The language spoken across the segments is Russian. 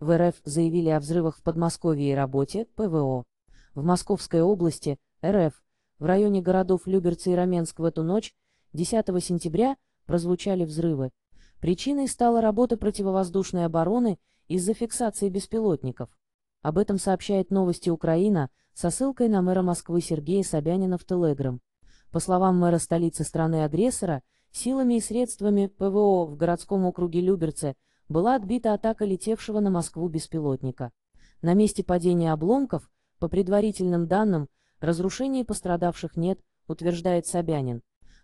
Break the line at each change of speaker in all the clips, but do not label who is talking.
В РФ заявили о взрывах в Подмосковье и работе ПВО. В Московской области, РФ, в районе городов Люберцы и Раменск в эту ночь, 10 сентября, прозвучали взрывы. Причиной стала работа противовоздушной обороны из-за фиксации беспилотников. Об этом сообщает новости Украина со ссылкой на мэра Москвы Сергея Собянина в Телеграм. По словам мэра столицы страны-агрессора, силами и средствами ПВО в городском округе Люберце – была отбита атака летевшего на Москву беспилотника. На месте падения обломков, по предварительным данным, разрушений пострадавших нет, утверждает Собянин.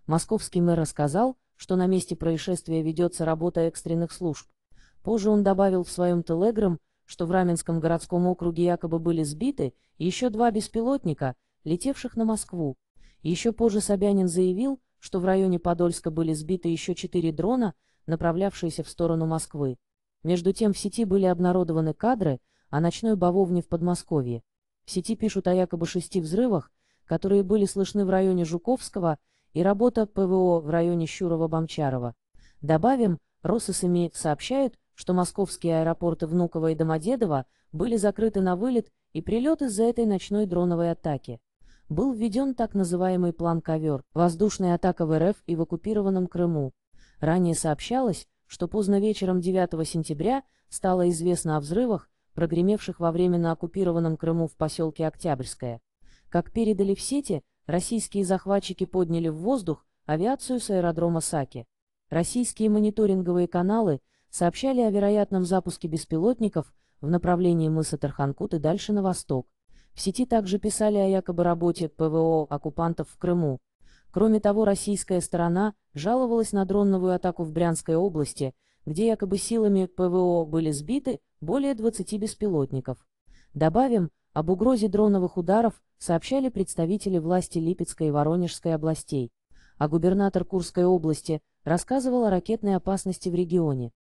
Московский мэр рассказал, что на месте происшествия ведется работа экстренных служб. Позже он добавил в своем телеграм, что в Раменском городском округе якобы были сбиты еще два беспилотника, летевших на Москву. Еще позже Собянин заявил, что в районе Подольска были сбиты еще четыре дрона, направлявшиеся в сторону Москвы. Между тем в сети были обнародованы кадры о ночной бавовне в Подмосковье. В сети пишут о якобы шести взрывах, которые были слышны в районе Жуковского и работа ПВО в районе Щурова-Бомчарова. Добавим, Рососами сообщают, что московские аэропорты Внуково и Домодедово были закрыты на вылет и прилет из-за этой ночной дроновой атаки. Был введен так называемый план «Ковер» – воздушная атака в РФ и в оккупированном Крыму. Ранее сообщалось, что поздно вечером 9 сентября стало известно о взрывах, прогремевших во время на оккупированном Крыму в поселке Октябрьское. Как передали в сети, российские захватчики подняли в воздух авиацию с аэродрома Саки. Российские мониторинговые каналы сообщали о вероятном запуске беспилотников в направлении мыса Тарханкут и дальше на восток. В сети также писали о якобы работе ПВО оккупантов в Крыму. Кроме того, российская сторона жаловалась на дронную атаку в Брянской области, где якобы силами ПВО были сбиты более 20 беспилотников. Добавим, об угрозе дроновых ударов сообщали представители власти Липецкой и Воронежской областей, а губернатор Курской области рассказывал о ракетной опасности в регионе.